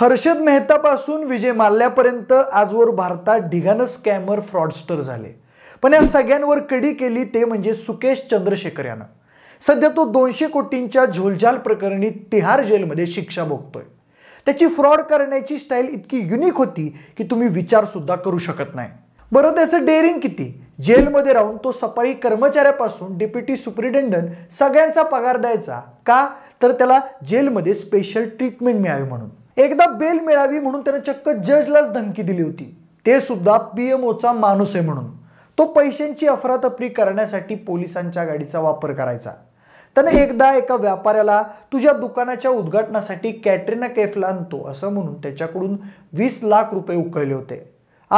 हर्षद मेहतापासून विजय माल्ल्यापर्यंत आजवर भारतात ढिगानं स्कॅमर फ्रॉडस्टर झाले पण या सगळ्यांवर कडी केली ते म्हणजे सुकेश चंद्रशेखर यानं सध्या तो दोनशे कोटींच्या झोलझाल प्रकरणी तिहार जेलमध्ये शिक्षा भोगतोय त्याची फ्रॉड करण्याची स्टाईल इतकी युनिक होती की तुम्ही विचारसुद्धा करू शकत नाही बरं त्याचं डेअरिंग किती जेलमध्ये राहून तो सफाई कर्मचाऱ्यापासून डेप्युटी सुप्रिटेंडंट सगळ्यांचा पगार द्यायचा का तर त्याला जेलमध्ये स्पेशल ट्रीटमेंट मिळावी म्हणून एकदा बेल मिळावी म्हणून त्याने चक्क जजलाच धमकी दिली होती ते सुद्धा पीएमओचा माणूस आहे म्हणून तो पैशांची अफरातफरी करण्यासाठी पोलिसांच्या गाडीचा वापर करायचा त्याने एकदा एका व्यापाऱ्याला तुझ्या दुकानाच्या उद्घाटनासाठी कॅटरिना कैफला आणतो असं म्हणून त्याच्याकडून वीस लाख रुपये उकळले होते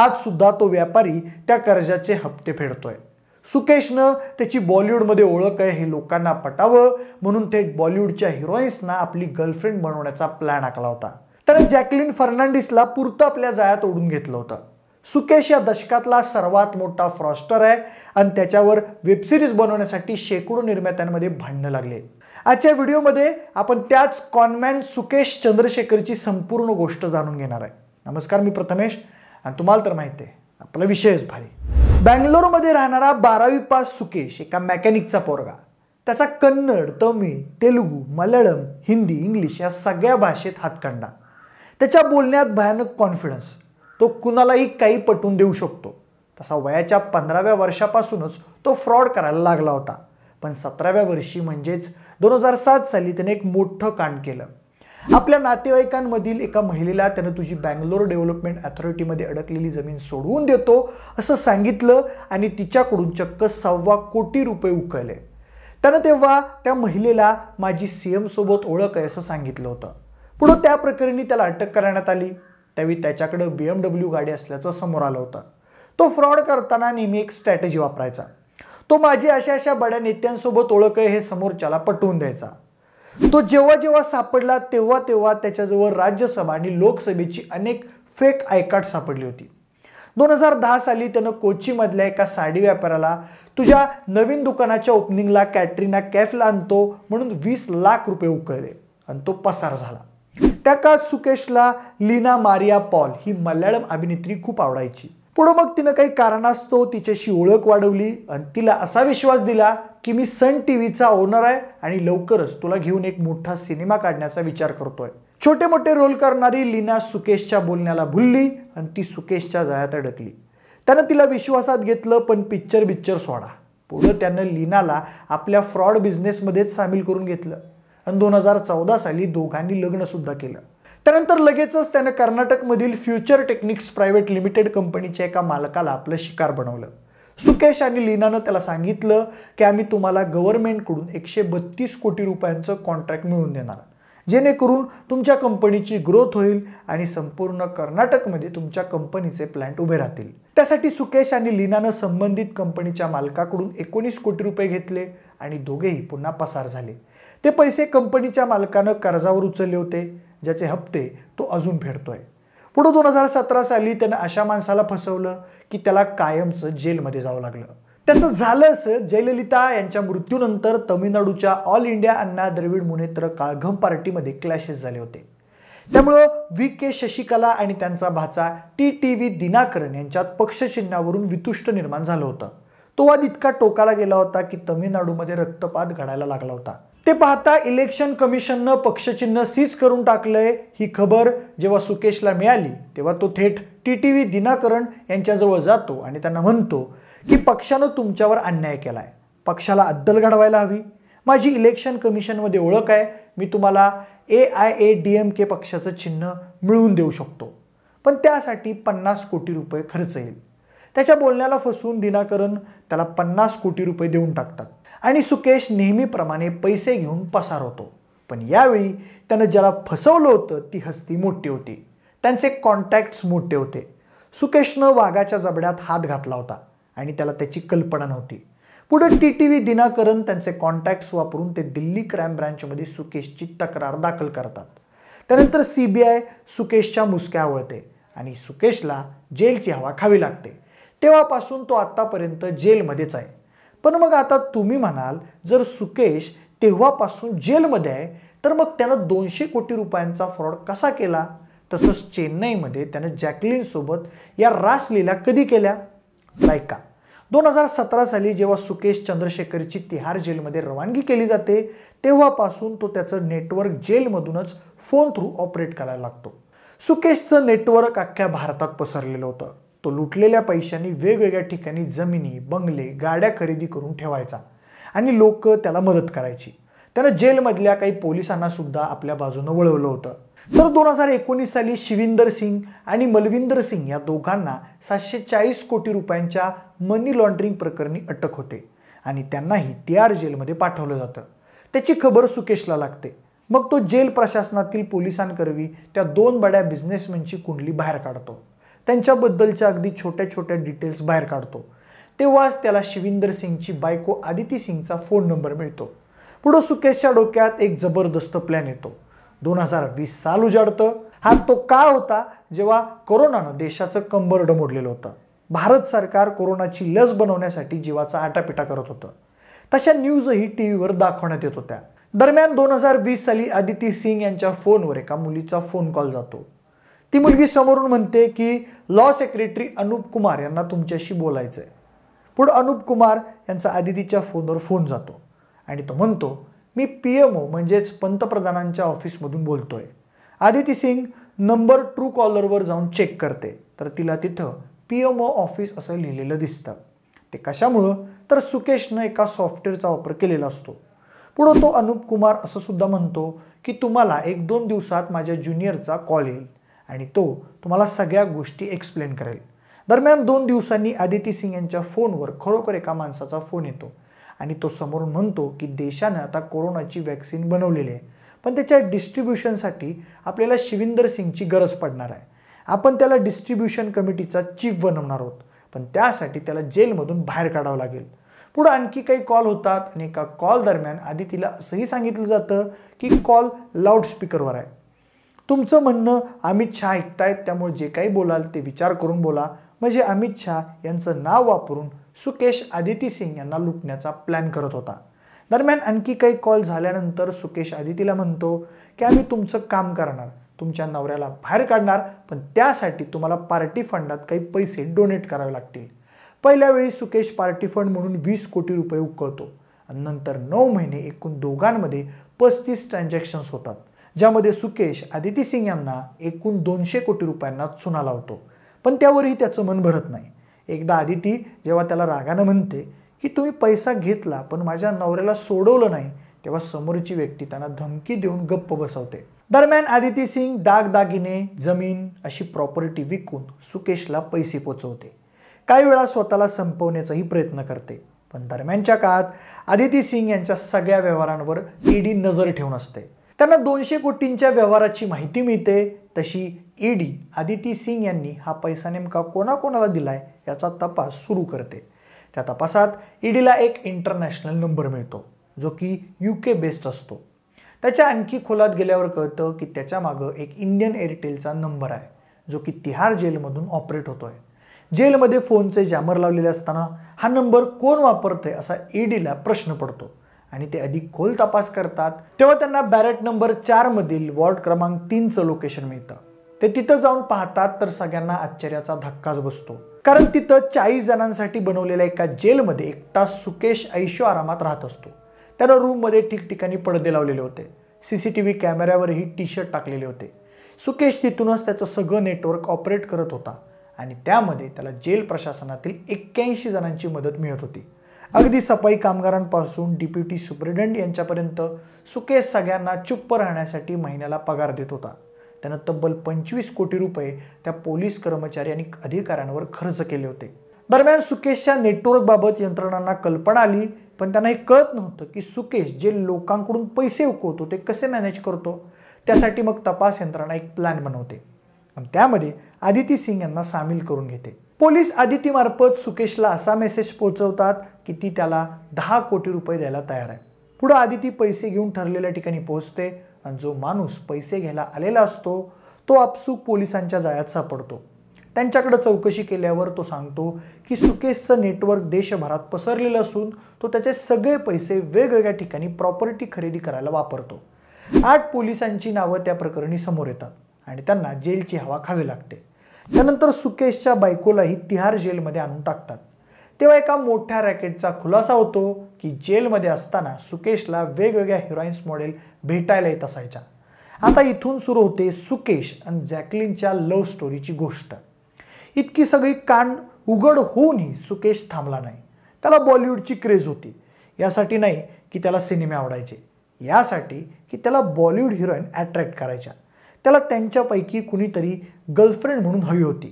आज सुद्धा तो व्यापारी त्या कर्जाचे हप्ते फेडतोय सुकेशनं त्याची बॉलिवूडमध्ये ओळख आहे हे लोकांना पटावं म्हणून थेट बॉलिवूडच्या हिरोईन्सना आपली गर्लफ्रेंड बनवण्याचा प्लॅन आखला होता तर जॅकलिन फर्नांडिसला पुरतं आपल्या जाळ्यात ओढून घेतलं होतं सुकेश या दशकातला सर्वात मोठा फ्रॉस्टर आहे आणि त्याच्यावर वेबसिरीज बनवण्यासाठी शेकडो निर्मात्यांमध्ये भांडणं लागले आजच्या व्हिडिओमध्ये आपण त्याच कॉनमॅन सुकेश चंद्रशेखरची संपूर्ण गोष्ट जाणून घेणार आहे नमस्कार मी प्रथमेश आणि तुम्हाला तर माहिती आहे आपला विषयच भारी बँगलोरमध्ये राहणारा बारावी पास सुकेश एका मेकॅनिकचा पोरगा त्याचा कन्नड तमिळ तेलुगू मल्याळम हिंदी इंग्लिश या सगळ्या भाषेत हातकांडा त्याच्या बोलण्यात भयानक कॉन्फिडन्स तो कुणालाही काही पटवून देऊ शकतो तसा वयाच्या पंधराव्या वर्षापासूनच तो फ्रॉड करायला लागला होता पण सतराव्या वर्षी म्हणजेच दोन हजार सात साली त्याने एक मोठं कांड केलं आपल्या नातेवाईकांमधील एका महिलेला त्यानं तुझी बँगलोर डेव्हलपमेंट अथॉरिटीमध्ये अडकलेली जमीन सोडवून देतो असं सांगितलं आणि तिच्याकडून चक्क सव्वा कोटी रुपये उकळले त्यानं तेव्हा त्या महिलेला माझी सी एमसोबत ओळख आहे असं सांगितलं होतं पुढं त्या प्रकरणी त्याला अटक करण्यात आली त्यावेळी त्याच्याकडे बी एम डब्ल्यू गाडी असल्याचं समोर आलं होतं तो फ्रॉड करताना नेहमी एक स्ट्रॅटेजी वापरायचा तो माझी अशा अशा बड्या नेत्यांसोबत ओळख आहे हे समोरच्याला पटवून द्यायचा तो जेव्हा जेव्हा सापडला तेव्हा तेव्हा त्याच्याजवळ राज्यसभा आणि लोकसभेची अनेक फेक आयकाट सापडली होती दोन हजार दहा साली त्यानं कोचीमधल्या एका साडी व्यापाऱ्याला तुझ्या नवीन दुकानाच्या ओपनिंगला कॅटरीना कॅफला आणतो म्हणून वीस लाख रुपये उकळले आणि तो पसार झाला त्या सुकेशला लीना मारिया पॉल ही मल्याळम अभिनेत्री खूप आवडायची पुढं मग तिनं काही कारणास्तव तिच्याशी ओळख वाढवली आणि तिला असा विश्वास दिला की मी सन टी व्हीचा ओनर आहे आणि लवकरच तुला घेऊन एक मोठा सिनेमा काढण्याचा विचार करतोय छोटे मोठे रोल करणारी लीना सुकेशच्या बोलण्याला भुलली आणि ती सुकेशच्या जाळ्यात अडकली त्यानं तिला विश्वासात घेतलं पण पिक्चर बिक्चर सोडा पुढं त्यानं लीनाला आपल्या फ्रॉड बिझनेसमध्येच सामील करून घेतलं आणि दोन हजार चौदा साली दोघांनी लग्नसुद्धा केलं त्यानंतर लगेचच त्यानं कर्नाटकमधील फ्युचर टेक्निक्स प्रायव्हेट लिमिटेड कंपनीच्या एका मालकाला आपलं शिकार बनवलं सुकेश आणि लीनानं त्याला सांगितलं की आम्ही तुम्हाला गव्हर्नमेंटकडून एकशे बत्तीस कोटी रुपयांचं कॉन्ट्रॅक्ट मिळवून देणार जेणेकरून तुमच्या कंपनीची ग्रोथ होईल आणि संपूर्ण कर्नाटकमध्ये तुमच्या कंपनीचे प्लॅन्ट उभे राहतील त्यासाठी सुकेश आणि लीनानं संबंधित कंपनीच्या मालकाकडून एकोणीस कोटी रुपये घेतले आणि दोघेही पुन्हा पसार झाले ते पैसे कंपनीच्या मालकानं कर्जावर उचलले होते ज्याचे हप्ते तो अजून फेडतोय पुढं दोन हजार सतरा साली त्यानं अशा माणसाला फसवलं की त्याला कायमचं जेलमध्ये जावं लागलं त्याचं झालं असं जयललिता यांच्या मृत्यूनंतर तमिळनाडूच्या ऑल इंडिया अण्णा द्रविड मुनेत्र काळघम पार्टीमध्ये क्लॅशेस झाले होते त्यामुळं व्ही के शशिकला आणि त्यांचा भाचा टी टी व्ही दिनाकरन यांच्यात पक्षचिन्हावरून वितुष्ट निर्माण झालं होतं तो वाद इतका टोकाला गेला होता की तमिळनाडूमध्ये रक्तपात घडायला लागला होता ते पाहता इलेक्शन कमिशननं पक्षचिन्ह सीज करून टाकलंय ही खबर जेव्हा सुकेशला मिळाली तेव्हा तो थेट टी टी व्ही दिनाकरण यांच्याजवळ जातो आणि त्यांना म्हणतो की पक्षानं तुमच्यावर अन्याय केला आहे पक्षाला अद्दल घडवायला हवी माझी इलेक्शन कमिशनमध्ये ओळख आहे मी तुम्हाला A I A D M K पक्षाचं चिन्ह मिळवून देऊ शकतो पण त्यासाठी पन्नास कोटी रुपये खर्च येईल त्याच्या बोलण्याला फसवून दिनाकरण त्याला पन्नास कोटी रुपये देऊन टाकतात आणि सुकेश नेहमीप्रमाणे पैसे घेऊन पसार होतो पण यावेळी त्यानं ज्याला फसवलं होतं ती हस्ती मोठी होती त्यांचे कॉन्टॅक्ट्स मोठे होते सुकेशनं वाघाच्या जबड्यात हात घातला होता आणि त्याला त्याची कल्पना नव्हती पुढे टी टी व्ही दिनाकरण त्यांचे कॉन्टॅक्ट्स वापरून ते दिल्ली क्राईम ब्रँचमध्ये सुकेशची तक्रार दाखल करतात त्यानंतर सी बी आय सुकेशच्या मुसक्या आवळते आणि सुकेशला जेलची हवा खावी लागते तेव्हापासून तो आत्तापर्यंत जेलमध्येच आहे पण मग आता तुम्ही म्हणाल जर सुकेश तेव्हापासून जेलमध्ये आहे तर मग त्यानं दोनशे कोटी रुपयांचा फ्रॉड कसा केला तसंच चेन्नईमध्ये त्यानं जॅकलिनसोबत या रासलीला कधी केल्या लायका दोन हजार सतरा साली जेव्हा सुकेश चंद्रशेखरची तिहार जेलमध्ये रवानगी केली जाते तेव्हापासून तो त्याचं नेटवर्क जेलमधूनच फोन थ्रू ऑपरेट करायला लागतो सुकेशचं नेटवर्क अख्ख्या भारतात पसरलेलं होतं तो लुटलेल्या पैशांनी वेगवेगळ्या ठिकाणी जमिनी बंगले गाड्या खरेदी करून ठेवायचा आणि लोक त्याला मदत करायची त्यानं जेलमधल्या काही पोलिसांना सुद्धा आपल्या बाजूनं वळवलं होतं तर दोन हजार एकोणीस साली शिविंदर सिंग आणि मलविंदर सिंग या दोघांना सातशे चाळीस कोटी रुपयांच्या मनी लॉन्ड्रिंग प्रकरणी अटक होते आणि त्यांनाही तिहार जेलमध्ये पाठवलं जातं त्याची खबर सुकेशला लागते मग तो जेल प्रशासनातील पोलिसांकरवी त्या दोन बड्या बिझनेसमॅनची कुंडली बाहेर काढतो त्यांच्याबद्दलच्या अगदी छोट्या छोट्या डिटेल्स बाहेर काढतो तेव्हाच त्याला शिविंदर सिंगची बायको आदिती सिंगचा फोन नंबर मिळतो पुढं सुकेशच्या डोक्यात एक जबरदस्त प्लॅन येतो दोन हजार वीस साल उजाडतं हा तो काळ होता जेव्हा कोरोनानं देशाचं कंबरडं मोडलेलं होतं भारत सरकार कोरोनाची लस बनवण्यासाठी जीवाचा आटापिटा करत होतं तशा न्यूजही टी व्हीवर दाखवण्यात येत होत्या दरम्यान दोन हजार वीस साली आदिती सिंग यांच्या फोनवर एका मुलीचा फोन कॉल जातो ती मुलगी समोरून म्हणते की लॉ सेक्रेटरी अनुप कुमार यांना तुमच्याशी बोलायचं आहे पुढं अनुप कुमार यांचा आदितीच्या फोनवर फोन जातो आणि तो म्हणतो मी पी एम ओ म्हणजेच पंतप्रधानांच्या ऑफिसमधून बोलतो आहे आदिती सिंग नंबर ट्रू कॉलरवर जाऊन चेक करते तर तिला तिथं पी एम ओ ऑफिस असं लिहिलेलं दिसतं ते कशामुळं तर सुकेशनं एका सॉफ्टवेअरचा वापर केलेला असतो पुढं तो अनुप कुमार असं सुद्धा म्हणतो की तुम्हाला एक दोन दिवसात माझ्या ज्युनियरचा कॉल येईल आणि तो तुम्हाला सगळ्या गोष्टी एक्सप्लेन करेल दरम्यान दोन दिवसांनी आदिती सिंग यांच्या फोनवर खरोखर एका माणसाचा फोन येतो आणि तो समोरून म्हणतो की देशानं आता कोरोनाची वॅक्सिन बनवलेली आहे पण त्याच्या डिस्ट्रीब्युशनसाठी आपल्याला शिविंदर सिंगची गरज पडणार आहे आपण त्याला डिस्ट्रीब्युशन कमिटीचा चीफ बनवणार आहोत पण त्यासाठी त्याला जेलमधून बाहेर काढावं लागेल पुढं आणखी काही कॉल होतात आणि एका कॉल दरम्यान आदितीला असंही सांगितलं जातं की कॉल लाऊडस्पीकरवर आहे तुमचं म्हणणं अमित शहा ऐकतायत त्यामुळे जे काही बोलाल ते विचार करून बोला म्हणजे अमित शहा यांचं नाव वापरून सुकेश आदिती सिंग यांना लुटण्याचा प्लॅन करत होता दरम्यान आणखी काही कॉल झाल्यानंतर सुकेश आदितीला म्हणतो की आम्ही तुमचं काम करणार तुमच्या नवऱ्याला बाहेर काढणार पण त्यासाठी तुम्हाला पार्टी फंडात काही पैसे डोनेट करावे लागतील पहिल्या वेळी सुकेश पार्टी फंड म्हणून वीस कोटी रुपये उकळतो आणि नंतर नऊ महिने एकूण दोघांमध्ये पस्तीस ट्रान्झॅक्शन्स होतात ज्यामध्ये सुकेश आदिती सिंग यांना एकूण दोनशे कोटी रुपयांना चुना लावतो पण त्यावरही त्याचं मन भरत नाही एकदा आदिती जेव्हा त्याला रागानं म्हणते की तुम्ही पैसा घेतला पण माझ्या नवऱ्याला सोडवलं नाही तेव्हा समोरची व्यक्ती त्यांना धमकी देऊन गप्प बसवते दरम्यान आदिती सिंग दागदागिने जमीन अशी प्रॉपर्टी विकून सुकेशला पैसे पोचवते काही वेळा स्वतःला संपवण्याचाही प्रयत्न करते पण दरम्यानच्या काळात आदिती सिंग यांच्या सगळ्या व्यवहारांवर ईडी नजर ठेवून असते त्यांना दोनशे कोटींच्या व्यवहाराची माहिती मिळते तशी ईडी आदिती सिंग यांनी हा पैसा नेमका कोणाकोणाला दिलाय याचा तपास सुरू करते त्या तपासात ईडीला एक इंटरनॅशनल नंबर मिळतो जो की यू बेस्ड असतो त्याच्या आणखी खोलात गेल्यावर कळतं की त्याच्या मागं एक इंडियन एअरटेलचा नंबर आहे जो की तिहार जेलमधून ऑपरेट होतो आहे जेलमध्ये फोनचे जॅमर लावलेले असताना हा नंबर कोण वापरतोय असा ईडीला प्रश्न पडतो आणि ते अधिक खोल तपास करतात तेव्हा त्यांना बॅरेट नंबर मधील वॉर्ड क्रमांक तीनचं लोकेशन मिळतं ते तिथं जाऊन पाहतात तर सगळ्यांना आश्चर्याचा धक्काच बसतो कारण तिथं चाळीस जणांसाठी बनवलेल्या एका जेलमध्ये एकटा सुकेश ऐशो आरामात राहत असतो त्यानं रूममध्ये ठिकठिकाणी पडदे लावलेले होते सी सी टी व्ही कॅमेऱ्यावरही टी शर्ट टाकलेले होते सुकेश तिथूनच त्याचं सगळं नेटवर्क ऑपरेट करत होता आणि त्यामध्ये त्याला जेल प्रशासनातील एक्क्याऐंशी जणांची मदत मिळत होती अगदी सफाई कामगारांपासून डिप्युटी सुप्रिटेंट यांच्यापर्यंत सुकेश सगळ्यांना चुप्प राहण्यासाठी महिन्याला पगार देत होता त्यानं तब्बल पंचवीस कोटी रुपये त्या पोलीस कर्मचारी आणि अधिकाऱ्यांवर खर्च केले होते दरम्यान सुकेशच्या नेटवर्कबाबत यंत्रणांना कल्पना आली पण त्यांना हे कळत नव्हतं की सुकेश जे लोकांकडून पैसे उकवतो ते कसे मॅनेज करतो त्यासाठी मग तपास यंत्रणा एक प्लॅन बनवते आणि त्यामध्ये आदिती सिंग यांना सामील करून घेते पोलीस आदितीमार्फत सुकेशला असा मेसेज पोहोचवतात की ती त्याला दहा कोटी रुपये द्यायला तयार आहे पुढं आदिती पैसे घेऊन ठरलेल्या ठिकाणी पोहोचते आणि जो माणूस पैसे घ्यायला आलेला असतो तो आपसूक पोलिसांच्या जाळ्यात सापडतो त्यांच्याकडे चौकशी केल्यावर तो सांगतो की सुकेशचं नेटवर्क देशभरात पसरलेलं असून तो त्याचे सगळे पैसे वेगवेगळ्या ठिकाणी प्रॉपर्टी खरेदी करायला वापरतो आठ पोलिसांची नावं त्या प्रकरणी समोर येतात आणि त्यांना जेलची हवा खावी लागते त्यानंतर सुकेशच्या बायकोलाही तिहार जेलमध्ये आणून टाकतात तेव्हा एका मोठ्या रॅकेटचा खुलासा होतो की जेलमध्ये असताना सुकेशला वेगवेगळ्या हिरोईन्स मॉडेल भेटायला येत असायच्या आता इथून सुरू होते सुकेश आणि जॅकलिनच्या लव्ह स्टोरीची गोष्ट इतकी सगळी कांड उघड होऊनही सुकेश थांबला नाही त्याला बॉलिवूडची क्रेज होती यासाठी नाही की त्याला सिनेमे आवडायचे यासाठी की त्याला बॉलिवूड हिरोईन अट्रॅक्ट करायच्या त्याला त्यांच्यापैकी कुणीतरी गर्लफ्रेंड म्हणून हवी होती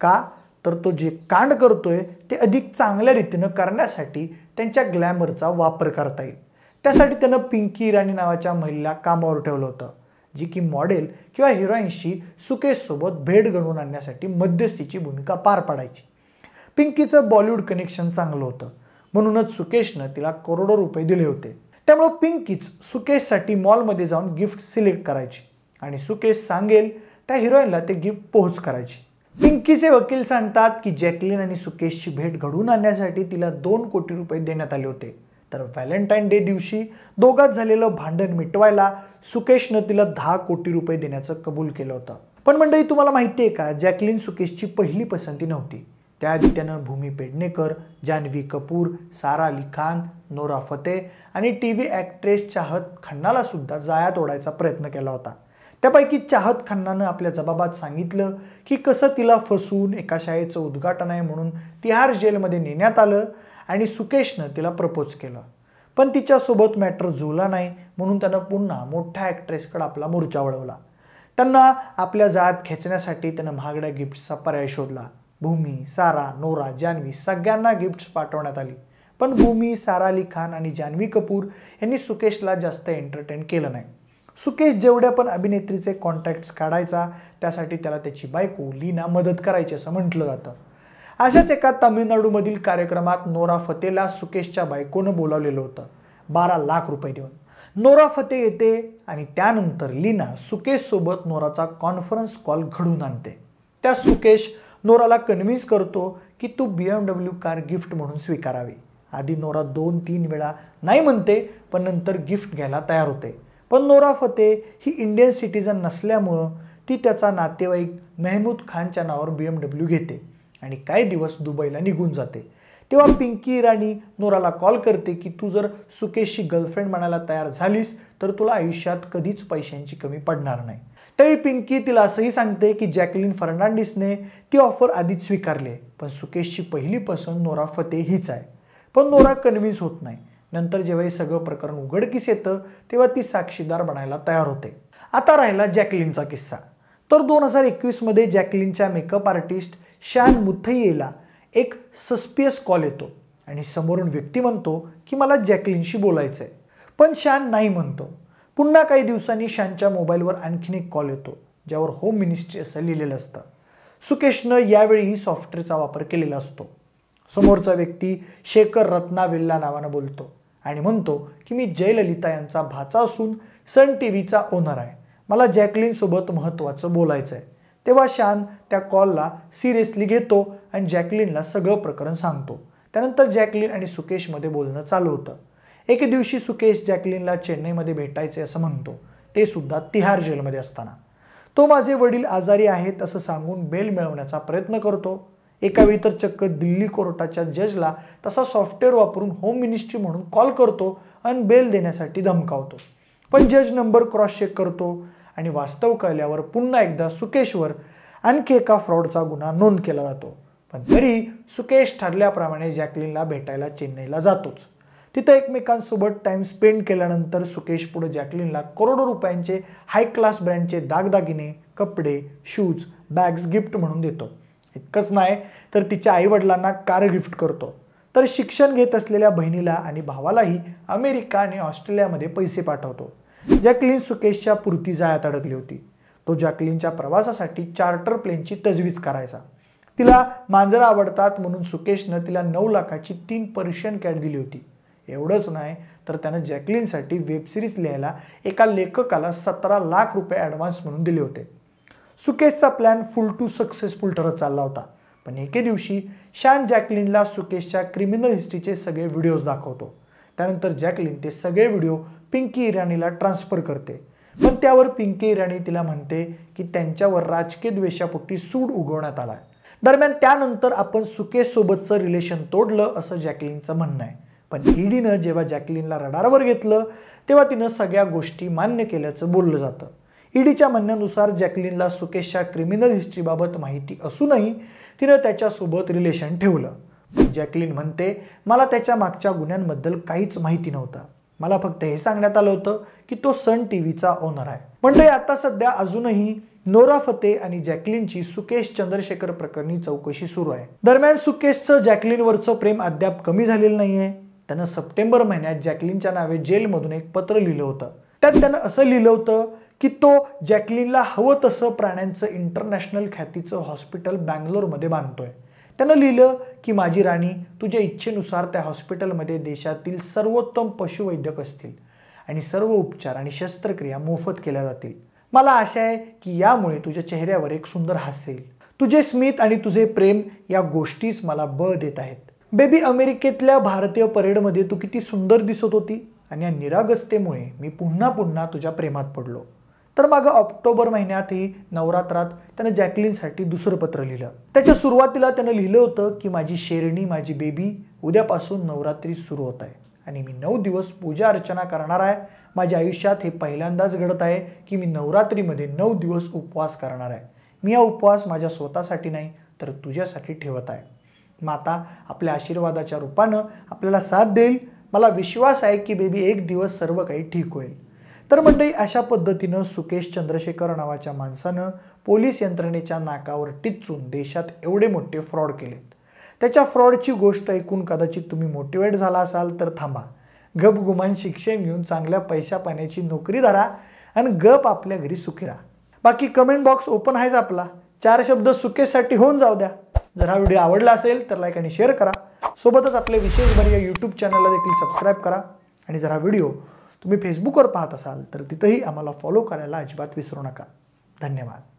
का तर तो जे कांड करतोय ते अधिक चांगल्या रीतीनं करण्यासाठी त्यांच्या ग्लॅमरचा वापर करता येईल त्यासाठी त्यानं पिंकी इराणी नावाच्या महिलेला कामावर ठेवलं होतं जी की मॉडेल किंवा हिरोईनशी सुकेशसोबत भेट घडवून आणण्यासाठी मध्यस्थीची भूमिका पार पाडायची पिंकीचं बॉलिवूड कनेक्शन चांगलं होतं म्हणूनच सुकेशनं तिला करोडो रुपये दिले होते त्यामुळं पिंकीच सुकेशसाठी मॉलमध्ये जाऊन गिफ्ट सिलेक्ट करायची आणि सुकेश सांगेल त्या हिरोईनला ते गिफ्ट पोहोच करायची पिंकीचे वकील सांगतात की जॅकलिन आणि सुकेशची भेट घडवून आणण्यासाठी तिला दोन कोटी रुपये देण्यात आले होते तर व्हॅलेंटाईन डे दिवशी दोघात झालेलं भांडण मिटवायला सुकेशनं तिला दहा कोटी रुपये देण्याचं कबूल केलं होतं पण मंडळी तुम्हाला माहिती आहे का जॅकलिन सुकेशची पहिली पसंती नव्हती त्याआधी त्यानं भूमी पेडणेकर जान्हवी कपूर सारा अली खान नोरा फतेह आणि टी व्ही ॲक्ट्रेस चाहत खन्नाला सुद्धा जाया तोडायचा प्रयत्न केला होता त्यापैकी चाहत खन्नानं आपल्या जबाबात सांगितलं की कसं तिला फसून एका शाळेचं उद्घाटन आहे म्हणून तिहार जेलमध्ये नेण्यात आलं आणि सुकेशनं तिला प्रपोज केलं पण तिच्यासोबत मॅटर जुळला नाही म्हणून त्यानं पुन्हा मोठ्या ॲक्ट्रेसकडं आपला मोर्चा वळवला त्यांना आपल्या जात खेचण्यासाठी त्यानं महागड्या गिफ्ट्सचा पर्याय शोधला भूमी सारा नोरा जान्हवी सगळ्यांना गिफ्ट्स पाठवण्यात आली पण भूमी सारा अली खान आणि जान्हवी कपूर यांनी सुकेशला जास्त एंटरटेन केलं नाही सुकेश जेवढ्या पण अभिनेत्रीचे कॉन्टॅक्ट्स काढायचा त्यासाठी त्याला त्याची बायको लीना मदत करायची असं म्हटलं जातं अशाच एका तामिळनाडूमधील कार्यक्रमात नोरा फतेला सुकेशच्या बायकोनं बोलावलेलं होतं बारा लाख रुपये देऊन नोरा फते येते आणि त्यानंतर लीना सुकेशसोबत नोराचा कॉन्फरन्स कॉल घडून आणते त्या सुकेश नोराला कन्व्हिन्स करतो की तू बी एम कार गिफ्ट म्हणून स्वीकारावी आधी नोरा दोन तीन वेळा नाही म्हणते पण नंतर गिफ्ट घ्यायला तयार होते पण नोरा फतेह ही इंडियन सिटीजन नसल्यामुळं ती त्याचा नातेवाईक मेहमूद खानच्या नावावर बी एम डब्ल्यू घेते आणि काही दिवस दुबईला निघून जाते तेव्हा पिंकी इराणी नोराला कॉल करते की तू जर सुकेशची गर्लफ्रेंड म्हणायला तयार झालीस तर तुला आयुष्यात कधीच पैशांची कमी पडणार नाही तरी पिंकी तिला असंही सांगते की जॅकलिन फर्नांडिसने ती ऑफर आधीच स्वीकारली पण सुकेशची पहिली पसंत नोरा फतेह हीच आहे पण नोरा कन्व्हिन्स होत नाही नंतर जेव्हा हे सगळं प्रकरण उघडकीस येतं तेव्हा ती साक्षीदार बनायला तयार होते आता राहिला जॅकलिनचा किस्सा तर दोन हजार एकवीसमध्ये जॅकलिनच्या मेकअप आर्टिस्ट शान मुथैयेला एक सस्पियस कॉल येतो आणि समोरून व्यक्ती म्हणतो की मला जॅकलिनशी बोलायचं आहे पण शान नाही म्हणतो पुन्हा काही दिवसांनी शानच्या मोबाईलवर आणखीन एक कॉल येतो ज्यावर होम मिनिस्ट्री असं लिहिलेलं असतं सुकेशनं यावेळीही सॉफ्टवेअरचा वापर केलेला असतो समोरचा व्यक्ती शेखर रत्नावेल्ला नावानं बोलतो आणि म्हणतो की मी जयललिता यांचा भाचा असून सन टी व्हीचा ओनर आहे मला जॅकलिनसोबत महत्त्वाचं बोलायचं आहे तेव्हा शान त्या कॉलला सिरियसली घेतो आणि जॅकलिनला सगळं प्रकरण सांगतो त्यानंतर जॅकलिन आणि सुकेशमध्ये बोलणं चालू होतं एके दिवशी सुकेश जॅकलिनला चेन्नईमध्ये भेटायचे असं म्हणतो ते सुद्धा तिहार जेलमध्ये असताना तो माझे वडील आजारी आहेत असं सांगून बेल मिळवण्याचा प्रयत्न करतो एका तर चक्क दिल्ली कोर्टाच्या जजला तसा सॉफ्टवेअर वापरून होम मिनिस्ट्री म्हणून कॉल करतो आणि बेल देण्यासाठी धमकावतो पण जज नंबर क्रॉस चेक करतो आणि वास्तव कळल्यावर पुन्हा एकदा सुकेशवर आणखी एका फ्रॉडचा गुन्हा नोंद केला जातो पण तरी सुकेश ठरल्याप्रमाणे जॅकलिनला भेटायला चेन्नईला जातोच तिथं एकमेकांसोबत टाईम स्पेंड केल्यानंतर सुकेश पुढे जॅकलिनला करोडो रुपयांचे हाय क्लास ब्रँडचे दागदागिने कपडे शूज बॅग्स गिफ्ट म्हणून देतो इतकंच नाही तर तिच्या आईवडिलांना कार गिफ्ट करतो तर शिक्षण घेत असलेल्या बहिणीला आणि भावालाही अमेरिका आणि ऑस्ट्रेलियामध्ये पैसे पाठवतो जॅकलिन सुकेशच्या पुरती जायात अडकली होती तो जॅकलिनच्या प्रवासासाठी चार्टर प्लेनची तजवीज करायचा तिला मांजर आवडतात म्हणून सुकेशनं तिला नऊ लाखाची तीन पर्शियन कॅट दिली होती एवढंच नाही तर त्यानं जॅकलिनसाठी वेबसिरीज लिहायला एका लेखकाला सतरा लाख रुपये ॲडव्हान्स म्हणून दिले होते सुकेशचा प्लॅन फुल टू सक्सेसफुल ठरत चालला होता पण एके दिवशी शान जॅकलिनला सुकेशच्या क्रिमिनल हिस्ट्रीचे सगळे व्हिडिओज दाखवतो त्यानंतर जॅकलिन ते सगळे व्हिडिओ पिंकी इराणीला ट्रान्सफर करते पण त्यावर पिंकी इराणी तिला म्हणते की त्यांच्यावर राजकीय द्वेषापोटी सूड उगवण्यात आला दरम्यान त्यानंतर आपण सुकेशसोबतचं रिलेशन तोडलं असं जॅकलिनचं म्हणणं आहे पण ईडीनं जेव्हा जॅकलिनला रडारवर घेतलं तेव्हा तिनं सगळ्या गोष्टी मान्य केल्याचं बोललं जातं ईडीच्या म्हणण्यानुसार जॅकलिनला सुकेशच्या क्रिमिनल हिस्ट्रीबाबत माहिती असूनही तिनं त्याच्यासोबत रिलेशन ठेवलं जॅकलिन म्हणते मला त्याच्या मागच्या गुन्ह्यांबद्दल काहीच माहिती नव्हतं मला फक्त हे सांगण्यात आलं होतं की तो सन टी व्हीचा ओनर आहे मंडळी आता सध्या अजूनही नोरा फते आणि जॅकलिनची सुकेश चंद्रशेखर प्रकरणी चौकशी सुरू आहे दरम्यान सुकेशचं जॅकलिनवरचं प्रेम अद्याप कमी झालेलं नाहीये त्यानं सप्टेंबर महिन्यात जॅकलिनच्या नावे जेलमधून एक पत्र लिहिलं होतं त्यात त्यानं असं लिहिलं होतं की तो जॅकलिनला हवं तसं प्राण्यांचं इंटरनॅशनल ख्यातीचं हॉस्पिटल बँगलोरमध्ये बांधतोय त्यानं लिहिलं की माझी राणी तुझ्या इच्छेनुसार त्या हॉस्पिटलमध्ये देशातील सर्वोत्तम पशुवैद्यक असतील आणि सर्व उपचार आणि शस्त्रक्रिया मोफत केल्या जातील मला आशा आहे की यामुळे तुझ्या चेहऱ्यावर एक सुंदर हास्य येईल तुझे स्मित आणि तुझे प्रेम या गोष्टीच मला बळ देत आहेत बेबी अमेरिकेतल्या भारतीय परेडमध्ये तू किती सुंदर दिसत होती आणि या निरागस्तेमुळे मी पुन्हा पुन्हा तुझ्या प्रेमात पडलो तर मागं ऑक्टोबर महिन्यातही नवरात्रात त्यानं जॅकलिनसाठी दुसरं पत्र लिहिलं त्याच्या सुरुवातीला त्यानं लिहिलं होतं की माझी शेरणी माझी बेबी उद्यापासून नवरात्री सुरू होत आहे आणि मी नऊ दिवस पूजा अर्चना करणार आहे माझ्या आयुष्यात हे पहिल्यांदाच घडत आहे की मी नवरात्रीमध्ये नऊ दिवस उपवास करणार आहे मी हा उपवास माझ्या स्वतःसाठी नाही तर तुझ्यासाठी ठेवत आहे माता आपल्या आशीर्वादाच्या रूपानं आपल्याला साथ देईल मला विश्वास आहे की बेबी एक दिवस सर्व काही ठीक होईल तर मंडळी अशा पद्धतीनं सुकेश चंद्रशेखर नावाच्या माणसानं पोलीस यंत्रणेच्या नाकावर टिचून देशात एवढे मोठे फ्रॉड केलेत त्याच्या फ्रॉडची गोष्ट ऐकून कदाचित तुम्ही मोटिवेट झाला असाल तर थांबा गप गुमान शिक्षण घेऊन चांगल्या पैशा पाण्याची नोकरी धरा आणि गप आपल्या घरी सुखी राहा बाकी कमेंट बॉक्स ओपन आहेच आपला चार शब्द सुकेशसाठी होऊन जाऊ द्या जर हा व्हिडिओ आवडला असेल तर लाईक आणि शेअर करा सोबतच आपले विशेष भर या यूट्यूब चॅनलला देखील सबस्क्राईब करा आणि जर हा व्हिडिओ तुम्ही फेसबुकवर पाहत असाल तर तिथंही आम्हाला फॉलो करायला अजिबात विसरू नका धन्यवाद